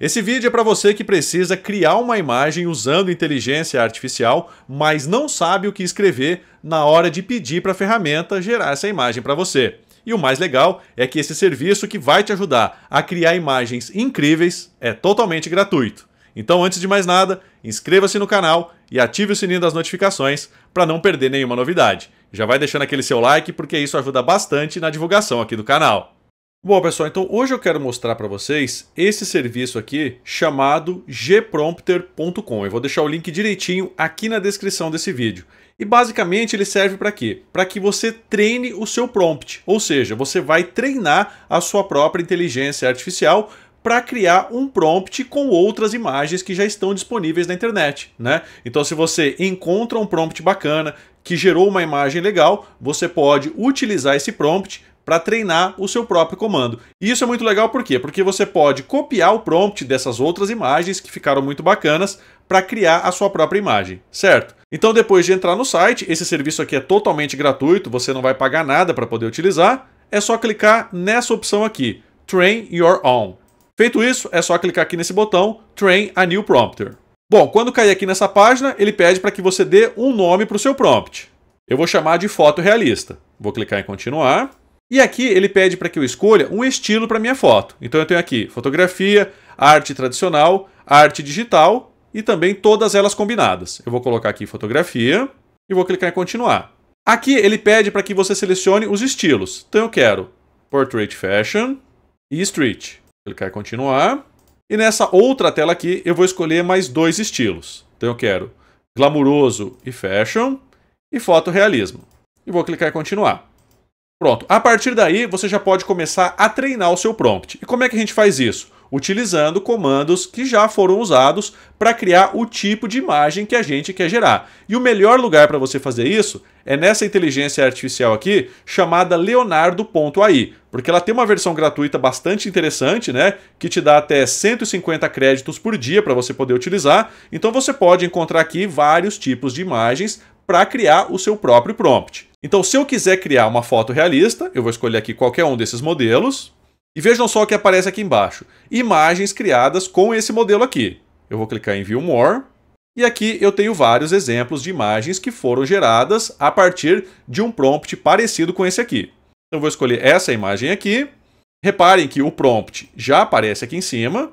Esse vídeo é para você que precisa criar uma imagem usando inteligência artificial, mas não sabe o que escrever na hora de pedir para a ferramenta gerar essa imagem para você. E o mais legal é que esse serviço que vai te ajudar a criar imagens incríveis é totalmente gratuito. Então, antes de mais nada, inscreva-se no canal e ative o sininho das notificações para não perder nenhuma novidade. Já vai deixando aquele seu like porque isso ajuda bastante na divulgação aqui do canal. Bom, pessoal, então hoje eu quero mostrar para vocês esse serviço aqui chamado gprompter.com. Eu vou deixar o link direitinho aqui na descrição desse vídeo. E basicamente ele serve para quê? Para que você treine o seu prompt, ou seja, você vai treinar a sua própria inteligência artificial para criar um prompt com outras imagens que já estão disponíveis na internet, né? Então, se você encontra um prompt bacana que gerou uma imagem legal, você pode utilizar esse prompt para treinar o seu próprio comando. E isso é muito legal por quê? Porque você pode copiar o prompt dessas outras imagens que ficaram muito bacanas para criar a sua própria imagem, certo? Então depois de entrar no site, esse serviço aqui é totalmente gratuito, você não vai pagar nada para poder utilizar, é só clicar nessa opção aqui, Train Your Own. Feito isso, é só clicar aqui nesse botão Train a New Prompter. Bom, quando cair aqui nessa página, ele pede para que você dê um nome para o seu prompt. Eu vou chamar de foto realista. Vou clicar em continuar. E aqui ele pede para que eu escolha um estilo para minha foto. Então eu tenho aqui fotografia, arte tradicional, arte digital e também todas elas combinadas. Eu vou colocar aqui fotografia e vou clicar em continuar. Aqui ele pede para que você selecione os estilos. Então eu quero Portrait Fashion e Street. Vou clicar em continuar. E nessa outra tela aqui eu vou escolher mais dois estilos. Então eu quero glamouroso e fashion e fotorrealismo. E vou clicar em continuar. Pronto, a partir daí você já pode começar a treinar o seu prompt. E como é que a gente faz isso? Utilizando comandos que já foram usados para criar o tipo de imagem que a gente quer gerar. E o melhor lugar para você fazer isso é nessa inteligência artificial aqui, chamada Leonardo.ai, porque ela tem uma versão gratuita bastante interessante, né, que te dá até 150 créditos por dia para você poder utilizar. Então você pode encontrar aqui vários tipos de imagens para criar o seu próprio prompt. Então, se eu quiser criar uma foto realista, eu vou escolher aqui qualquer um desses modelos. E vejam só o que aparece aqui embaixo. Imagens criadas com esse modelo aqui. Eu vou clicar em View More. E aqui eu tenho vários exemplos de imagens que foram geradas a partir de um prompt parecido com esse aqui. Então, eu vou escolher essa imagem aqui. Reparem que o prompt já aparece aqui em cima.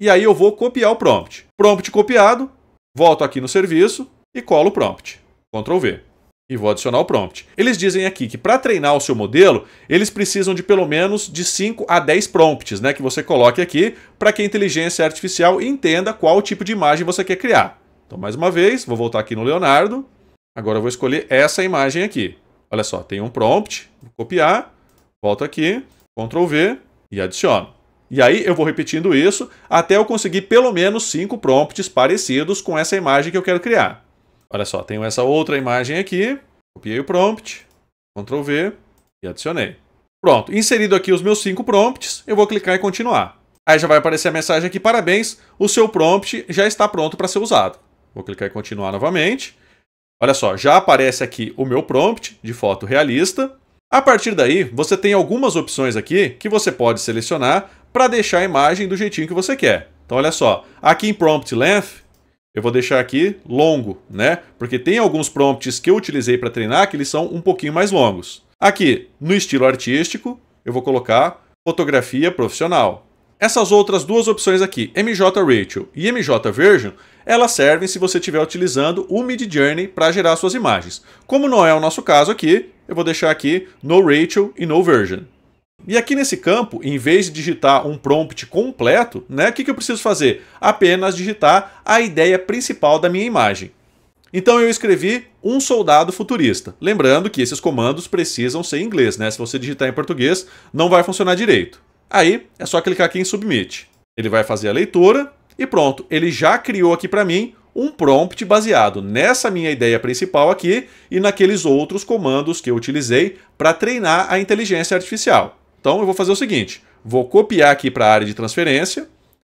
E aí eu vou copiar o prompt. Prompt copiado, volto aqui no serviço e colo o prompt. Ctrl V. E vou adicionar o prompt. Eles dizem aqui que para treinar o seu modelo, eles precisam de pelo menos de 5 a 10 prompts, né, que você coloque aqui para que a inteligência artificial entenda qual tipo de imagem você quer criar. Então, mais uma vez, vou voltar aqui no Leonardo. Agora eu vou escolher essa imagem aqui. Olha só, tem um prompt, vou copiar, volto aqui, Ctrl V e adiciono. E aí eu vou repetindo isso até eu conseguir pelo menos 5 prompts parecidos com essa imagem que eu quero criar. Olha só, tenho essa outra imagem aqui. Copiei o prompt, Ctrl V e adicionei. Pronto, inserido aqui os meus cinco prompts, eu vou clicar em continuar. Aí já vai aparecer a mensagem aqui, parabéns, o seu prompt já está pronto para ser usado. Vou clicar em continuar novamente. Olha só, já aparece aqui o meu prompt de foto realista. A partir daí, você tem algumas opções aqui que você pode selecionar para deixar a imagem do jeitinho que você quer. Então olha só, aqui em Prompt Length, eu vou deixar aqui longo, né? Porque tem alguns prompts que eu utilizei para treinar que eles são um pouquinho mais longos. Aqui, no estilo artístico, eu vou colocar fotografia profissional. Essas outras duas opções aqui, MJ Ratio e MJ Version, elas servem se você estiver utilizando o Midjourney para gerar suas imagens. Como não é o nosso caso aqui, eu vou deixar aqui no Ratio e no Version. E aqui nesse campo, em vez de digitar um prompt completo, né, o que, que eu preciso fazer? Apenas digitar a ideia principal da minha imagem. Então eu escrevi um soldado futurista. Lembrando que esses comandos precisam ser em inglês, né? Se você digitar em português, não vai funcionar direito. Aí é só clicar aqui em Submit. Ele vai fazer a leitura e pronto, ele já criou aqui para mim um prompt baseado nessa minha ideia principal aqui e naqueles outros comandos que eu utilizei para treinar a inteligência artificial. Então eu vou fazer o seguinte, vou copiar aqui para a área de transferência,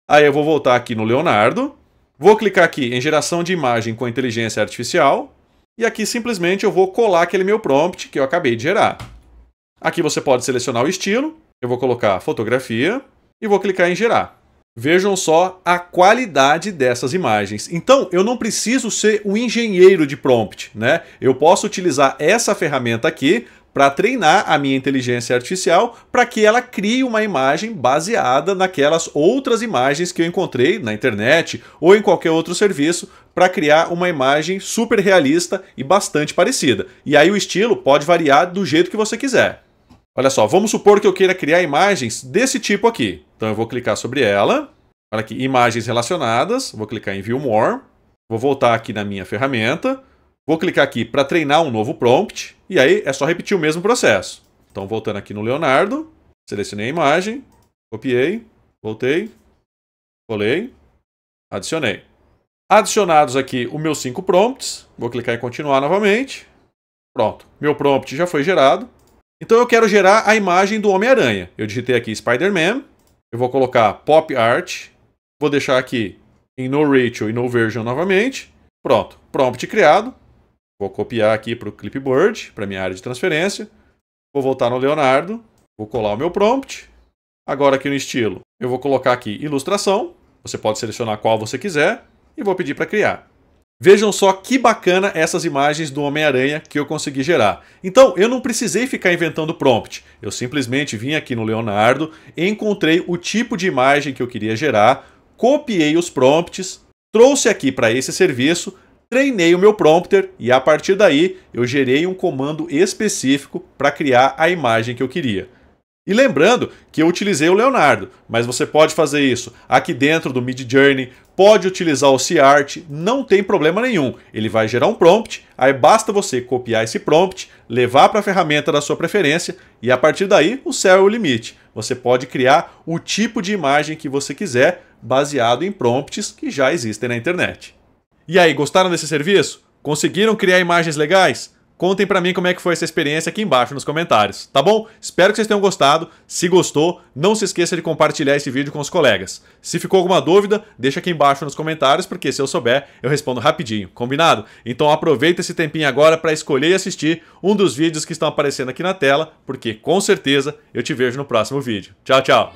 aí eu vou voltar aqui no Leonardo, vou clicar aqui em geração de imagem com inteligência artificial, e aqui simplesmente eu vou colar aquele meu prompt que eu acabei de gerar. Aqui você pode selecionar o estilo, eu vou colocar fotografia e vou clicar em gerar. Vejam só a qualidade dessas imagens. Então, eu não preciso ser um engenheiro de prompt, né? Eu posso utilizar essa ferramenta aqui para treinar a minha inteligência artificial para que ela crie uma imagem baseada naquelas outras imagens que eu encontrei na internet ou em qualquer outro serviço para criar uma imagem super realista e bastante parecida. E aí o estilo pode variar do jeito que você quiser. Olha só, vamos supor que eu queira criar imagens desse tipo aqui. Então eu vou clicar sobre ela. Olha aqui, imagens relacionadas. Vou clicar em View More. Vou voltar aqui na minha ferramenta. Vou clicar aqui para treinar um novo prompt, e aí é só repetir o mesmo processo. Então, voltando aqui no Leonardo, selecionei a imagem, copiei, voltei, colei, adicionei. Adicionados aqui os meus cinco prompts, vou clicar em continuar novamente. Pronto, meu prompt já foi gerado. Então eu quero gerar a imagem do Homem-Aranha. Eu digitei aqui Spider-Man, eu vou colocar Pop Art, vou deixar aqui em No Ratio e No Version novamente. Pronto, prompt criado. Vou copiar aqui para o clipboard, para minha área de transferência. Vou voltar no Leonardo, vou colar o meu prompt. Agora aqui no estilo, eu vou colocar aqui ilustração. Você pode selecionar qual você quiser e vou pedir para criar. Vejam só que bacana essas imagens do Homem-Aranha que eu consegui gerar. Então, eu não precisei ficar inventando prompt. Eu simplesmente vim aqui no Leonardo, encontrei o tipo de imagem que eu queria gerar, copiei os prompts, trouxe aqui para esse serviço, treinei o meu prompter e a partir daí eu gerei um comando específico para criar a imagem que eu queria. E lembrando que eu utilizei o Leonardo, mas você pode fazer isso aqui dentro do Mid Journey, pode utilizar o Art, não tem problema nenhum. Ele vai gerar um prompt, aí basta você copiar esse prompt, levar para a ferramenta da sua preferência e a partir daí o céu é o limite. Você pode criar o tipo de imagem que você quiser baseado em prompts que já existem na internet. E aí, gostaram desse serviço? Conseguiram criar imagens legais? Contem para mim como é que foi essa experiência aqui embaixo nos comentários, tá bom? Espero que vocês tenham gostado. Se gostou, não se esqueça de compartilhar esse vídeo com os colegas. Se ficou alguma dúvida, deixa aqui embaixo nos comentários, porque se eu souber, eu respondo rapidinho, combinado? Então aproveita esse tempinho agora para escolher e assistir um dos vídeos que estão aparecendo aqui na tela, porque com certeza eu te vejo no próximo vídeo. Tchau, tchau!